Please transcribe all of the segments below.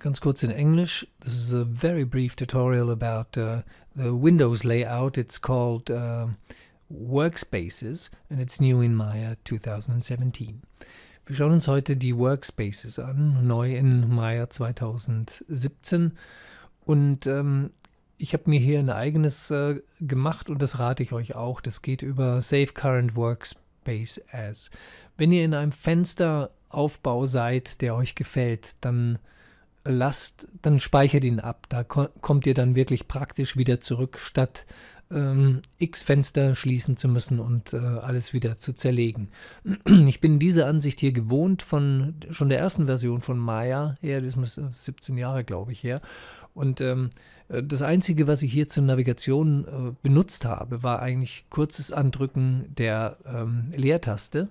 ganz kurz in Englisch. This is a very brief tutorial about uh, the Windows layout. It's called uh, Workspaces and it's new in Maya 2017. Wir schauen uns heute die Workspaces an, neu in Maya 2017. Und ähm, ich habe mir hier ein eigenes äh, gemacht und das rate ich euch auch. Das geht über Save Current Workspace As. Wenn ihr in einem Fensteraufbau seid, der euch gefällt, dann lasst, dann speichert ihn ab. Da ko kommt ihr dann wirklich praktisch wieder zurück, statt ähm, x Fenster schließen zu müssen und äh, alles wieder zu zerlegen. Ich bin diese Ansicht hier gewohnt von schon der ersten Version von Maya her, das muss 17 äh, Jahre, glaube ich, her. Und ähm, äh, das Einzige, was ich hier zur Navigation äh, benutzt habe, war eigentlich kurzes Andrücken der ähm, Leertaste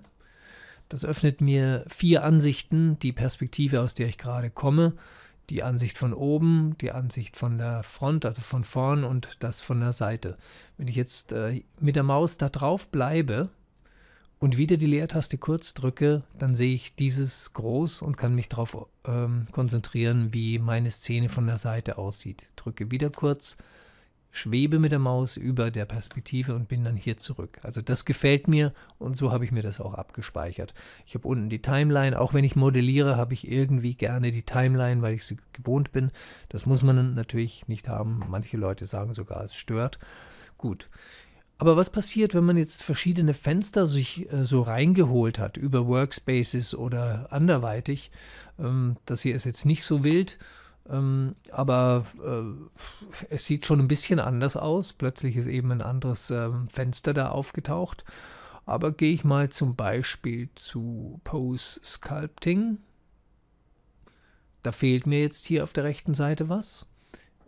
das öffnet mir vier Ansichten, die Perspektive, aus der ich gerade komme, die Ansicht von oben, die Ansicht von der Front, also von vorn und das von der Seite. Wenn ich jetzt äh, mit der Maus da drauf bleibe und wieder die Leertaste kurz drücke, dann sehe ich dieses groß und kann mich darauf ähm, konzentrieren, wie meine Szene von der Seite aussieht. Drücke wieder kurz, schwebe mit der Maus über der Perspektive und bin dann hier zurück. Also das gefällt mir und so habe ich mir das auch abgespeichert. Ich habe unten die Timeline, auch wenn ich modelliere, habe ich irgendwie gerne die Timeline, weil ich sie gewohnt bin. Das muss man natürlich nicht haben. Manche Leute sagen sogar, es stört. Gut. Aber was passiert, wenn man jetzt verschiedene Fenster sich äh, so reingeholt hat über Workspaces oder anderweitig? Ähm, das hier ist jetzt nicht so wild. Ähm, aber äh, es sieht schon ein bisschen anders aus. Plötzlich ist eben ein anderes ähm, Fenster da aufgetaucht. Aber gehe ich mal zum Beispiel zu Pose Sculpting. Da fehlt mir jetzt hier auf der rechten Seite was.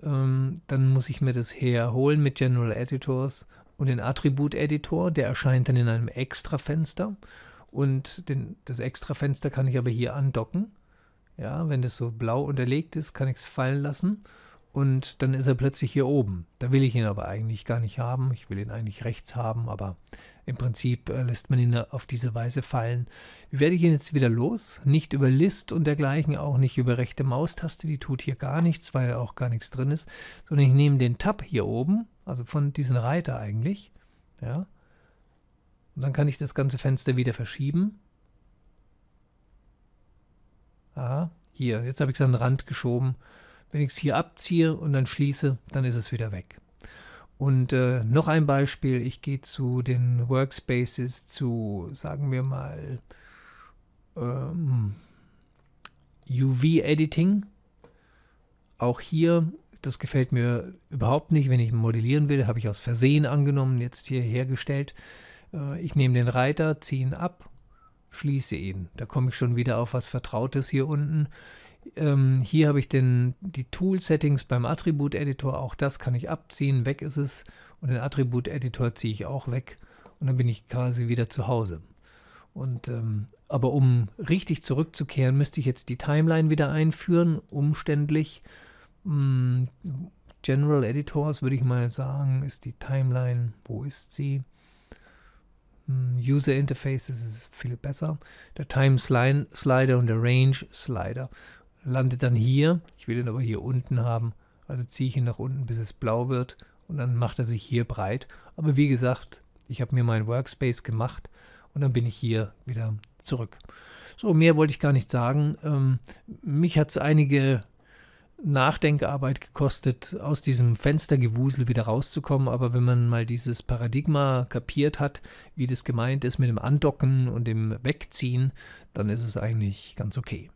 Ähm, dann muss ich mir das herholen mit General Editors und den Attribut Editor. Der erscheint dann in einem extra Fenster. Und den, das extra Fenster kann ich aber hier andocken. Ja, wenn das so blau unterlegt ist, kann ich es fallen lassen und dann ist er plötzlich hier oben. Da will ich ihn aber eigentlich gar nicht haben. Ich will ihn eigentlich rechts haben, aber im Prinzip äh, lässt man ihn auf diese Weise fallen. Wie werde ich ihn jetzt wieder los? Nicht über List und dergleichen, auch nicht über rechte Maustaste, die tut hier gar nichts, weil auch gar nichts drin ist, sondern ich nehme den Tab hier oben, also von diesem Reiter eigentlich, ja, und dann kann ich das ganze Fenster wieder verschieben Aha, hier, jetzt habe ich es an den Rand geschoben. Wenn ich es hier abziehe und dann schließe, dann ist es wieder weg. Und äh, noch ein Beispiel, ich gehe zu den Workspaces zu, sagen wir mal, ähm, UV-Editing. Auch hier, das gefällt mir überhaupt nicht, wenn ich modellieren will, habe ich aus Versehen angenommen, jetzt hier hergestellt. Äh, ich nehme den Reiter, ziehe ihn ab schließe ihn. Da komme ich schon wieder auf was Vertrautes hier unten. Ähm, hier habe ich den, die Tool-Settings beim Attribut-Editor. Auch das kann ich abziehen. Weg ist es. Und den Attribut-Editor ziehe ich auch weg. Und dann bin ich quasi wieder zu Hause. Und, ähm, aber um richtig zurückzukehren, müsste ich jetzt die Timeline wieder einführen, umständlich. Hm, General Editors würde ich mal sagen, ist die Timeline, wo ist sie? Mm, User Interface ist es viel besser. Der Time Slider und der Range Slider landet dann hier. Ich will ihn aber hier unten haben. Also ziehe ich ihn nach unten, bis es blau wird und dann macht er sich hier breit. Aber wie gesagt, ich habe mir meinen Workspace gemacht und dann bin ich hier wieder zurück. So, mehr wollte ich gar nicht sagen. Ähm, mich hat es einige Nachdenkarbeit gekostet, aus diesem Fenstergewusel wieder rauszukommen. Aber wenn man mal dieses Paradigma kapiert hat, wie das gemeint ist mit dem Andocken und dem Wegziehen, dann ist es eigentlich ganz okay.